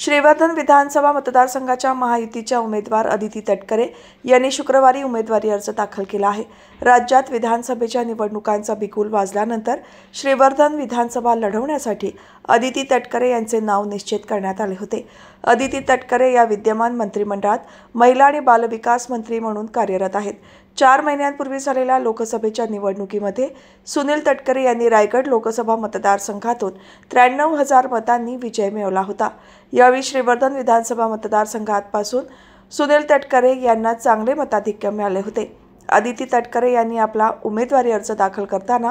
श्रीवर्धन विधानसभा मतदारसंघाच्या महायुतीच्या उमेदवार अदिती तटकरे यांनी शुक्रवारी उमेदवारी अर्ज दाखल केला आहे राज्यात विधानसभेच्या निवडणुकांचा बिगुल वाजल्यानंतर श्रीवर्धन विधानसभा लढवण्यासाठी अदिती तटकरे यांचे नाव निश्चित करण्यात आले होते अदिती तटकरे या विद्यमान मंत्रिमंडळात महिला आणि बालविकास मंत्री म्हणून कार्यरत आहेत चार महिन्यांपूर्वी झालेल्या लोकसभेच्या निवडणुकीमध्ये सुनील तटकरे यांनी रायगड लोकसभा मतदारसंघातून त्र्याण्णव हजार मतांनी विजय मिळवला होता यावेळी श्रीवर्धन विधानसभा मतदारसंघातपासून सुनील तटकरे यांना चांगले मताधिक्य मिळाले होते आदिती तटकरे यांनी आपला उमेदवारी अर्ज दाखल करताना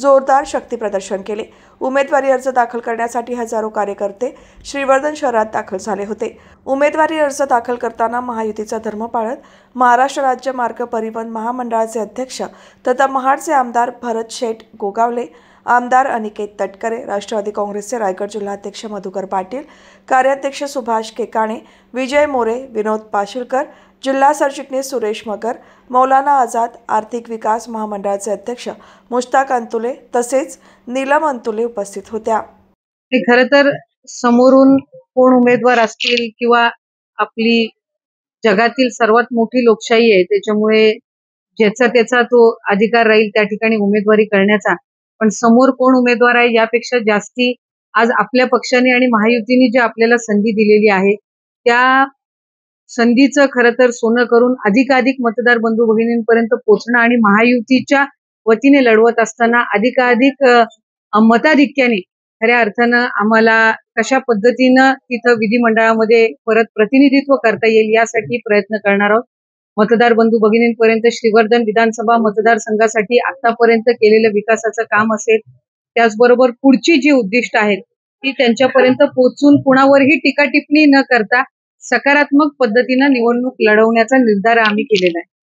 जोरदार शक्ती प्रदर्शन केले उमेदवारी अर्ज दाखल करण्यासाठी हजारो कार्यकर्ते श्रीवर्धन शहरात दाखल झाले होते उमेदवारी अर्ज दाखल करताना महायुतीचा धर्म पाळत महाराष्ट्र राज्य मार्ग परिवहन महामंडळाचे अध्यक्ष तथा महाडचे आमदार भरत शेठ गोगावले आमदार अनिकेत तटकरे राष्ट्रवादी काँग्रेसचे रायगड जिल्हाध्यक्ष मधुकर पाटील कार्याध्यक्ष सुभाष केकाणे विजय मोरे विनोद पाशुलकर जिल्हा सरचिटणीस सुरेश मगर मौलाना आझाद आर्थिक विकास महामंडळाचे अध्यक्ष मुश्ताक अंतुले तसेच नीलम अंतुले उपस्थित होत्या खर तर समोरून कोण उमेदवार असतील किंवा आपली जगातील सर्वात मोठी लोकशाही आहे त्याच्यामुळे ज्याचा त्याचा तो अधिकार राहील त्या ठिकाणी उमेदवारी करण्याचा पण समोर कोण उमेदवार आहे यापेक्षा जास्ती आज आपल्या पक्षाने आणि महायुतीने जी आपल्याला संधी दिलेली आहे त्या संधीचं खरं तर सोनं करून अधिकाधिक मतदार बंधू भगिनींपर्यंत पोचणं आणि महायुतीच्या वतीने लढवत असताना अधिकाधिक मताधिक्याने खऱ्या अर्थानं आम्हाला कशा पद्धतीनं तिथं विधिमंडळामध्ये परत प्रतिनिधित्व करता येईल यासाठी प्रयत्न करणार आहोत मतदार बंधू भगिनींपर्यंत श्रीवर्धन विधानसभा मतदारसंघासाठी आतापर्यंत केलेलं विकासाचं काम असेल त्याचबरोबर पुढची जी उद्दिष्ट आहेत ती त्यांच्यापर्यंत पोहोचून कुणावरही टीका टिप्पणी न करता सकारात्मक पद्धतीनं निवडणूक लढवण्याचा निर्धार आम्ही केलेला आहे